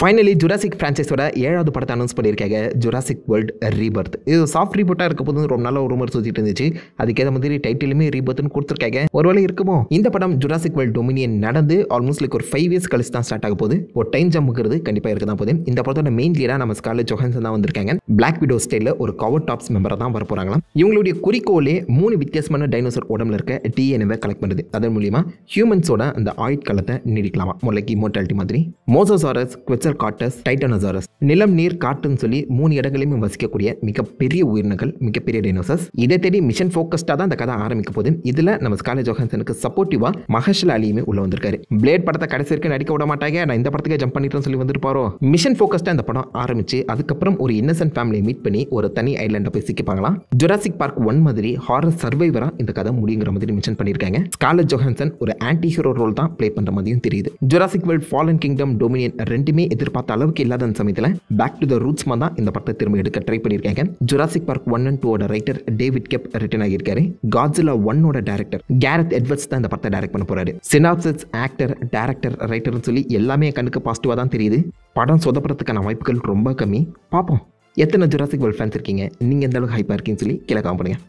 finally Jurassic ஃப்ரான்ச்சைஸோட ஏழாவது படத்தை announce பண்ணியிருக்காங்க ஜுராசிக் வேர்ல்டு ரீபர்த் இது சாஃப்ட் ரீபர்ட்டாக இருக்க போது ரொம்ப ஒரு ரூமர் சுற்றிட்டு இருந்துச்சு அதுக்கேற்ற மாதிரி டைட்டிலுமே ரீபர்த்னு கொடுத்துருக்காங்க ஒருவேளை இருக்குமோ இந்த படம் ஜுராசிக் வேர்ல்டு டொமினியன் நடந்து ஆல்மோஸ்ட் லைக் ஒரு ஃபைவ் இயர்ஸ் கழிச்சு தான் ஸ்டார்ட் ஆக போகுது ஒரு டைம் ஜம்முங்கிறது கண்டிப்பாக இருக்க தான் போகுது இந்த படத்தோட மெயின் லீடாக நம்ம ஸ்கார்லட் ஜொஹன்சன் தான் வந்திருக்காங்க பிளாக் விடோ ஸ்டைலில் ஒரு கவர் டாப்ஸ் மெம்பராக தான் வர போகிறாங்களாம் இவங்களுடைய குறிக்கோளே மூணு வித்தியாசமான டைனோசர் உடம்புல இருக்க டிஎன்ஏவை கலெக்ட் பண்ணுது அதன் மூலியமாக ஹியூமன்ஸோட அந்த ஆயுட்காலத்தை நீடிக்கலாமா முல்லைக்கு இமோட்டாலிட்டி மாதிரி மோசோசாரஸ் குவிட்ஸ் வெஸ்டர் காட்டஸ் டைட்டனோசாரஸ் நிலம் நீர் காட்டுன்னு சொல்லி மூணு இடங்களையுமே வசிக்கக்கூடிய மிகப்பெரிய உயிரினங்கள் மிகப்பெரிய டைனோசர்ஸ் இதை தேடி மிஷன் ஃபோக்கஸ்டாக தான் இந்த கதை ஆரம்பிக்க போது இதில் நம்ம ஸ்காலி ஜோஹன்சனுக்கு சப்போர்ட்டிவாக மகேஷ்ல அலியுமே உள்ள வந்திருக்காரு பிளேட் படத்தை கடைசி வரைக்கும் நடிக்க விட மாட்டாங்க நான் இந்த படத்துக்கே ஜம்ப் பண்ணிட்டேன்னு சொல்லி வந்திருப்பாரோ மிஷன் ஃபோக்கஸ்டாக இந்த படம் ஆரம்பிச்சு அதுக்கப்புறம் ஒரு இன்னசென்ட் ஃபேமிலியை மீட் பண்ணி ஒரு தனி ஐலாண்டை போய் சிக்கிப்பாங்களாம் ஜுராசிக் பார்க் ஒன் மாதிரி ஹாரர் சர்வைவரா இந்த கதை முடிங்கிற மாதிரி மிஷன் பண்ணியிருக்காங்க ஸ்காலி ஜோஹன்சன் ஒரு ஆன்டி ஹீரோ ரோல் தான் பிளே பண்ற மாதிரியும் தெரியுது Jurassic World Fallen Kingdom Dominion ரெண்டுமே எதிர்பார்த்த அளவுக்கு இல்லாத அந்த சமயத்தில் பேக் டு த ரூட்ஸ் தான் இந்த படத்தை திரும்ப எடுக்க ட்ரை பண்ணியிருக்காங்க ஜுராசிக் பார்க் ஒன் அண்ட் ஓட ரைட்டர் டேவிட் கெப் ரிட்டன் ஆகியிருக்காரு காட்ஸிலா ஒன்னோட டேரக்டர் கேரத் எட்வர்ட்ஸ் தான் இந்த படத்தை டேரக்ட் பண்ண போறாரு சினாப்சஸ் ஆக்டர் டேரக்டர் ரைட்டர்னு சொல்லி எல்லாமே கண்ணுக்கு பாசிட்டிவாக தான் தெரியுது படம் சொதப்படுறதுக்கான வாய்ப்புகள் ரொம்ப கம்மி பார்ப்போம் எத்தனை ஜுராசிக் வேர்ல்ட் ஃபேன்ஸ் இருக்கீங்க நீங்கள் எந்த அளவுக்கு ஹைப்பாக இருக்கீங்கன்னு சொல்லி கிழக்காம பண்ணுங்க